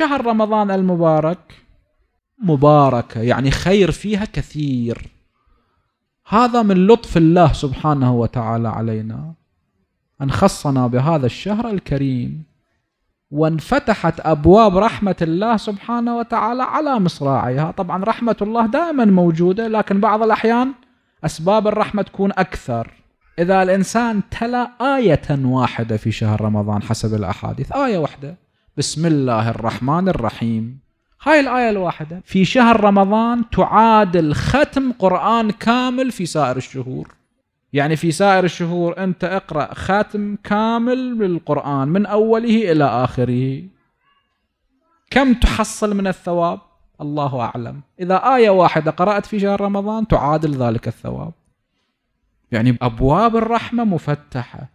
شهر رمضان المبارك مباركة يعني خير فيها كثير هذا من لطف الله سبحانه وتعالى علينا أن خصنا بهذا الشهر الكريم وانفتحت أبواب رحمة الله سبحانه وتعالى على مصراعيها طبعا رحمة الله دائما موجودة لكن بعض الأحيان أسباب الرحمة تكون أكثر إذا الإنسان تلا آية واحدة في شهر رمضان حسب الأحاديث آية واحدة بسم الله الرحمن الرحيم هاي الآية الواحدة في شهر رمضان تعادل ختم قرآن كامل في سائر الشهور يعني في سائر الشهور أنت اقرأ ختم كامل للقرآن من أوله إلى آخره كم تحصل من الثواب الله أعلم إذا آية واحدة قرأت في شهر رمضان تعادل ذلك الثواب يعني أبواب الرحمة مفتحة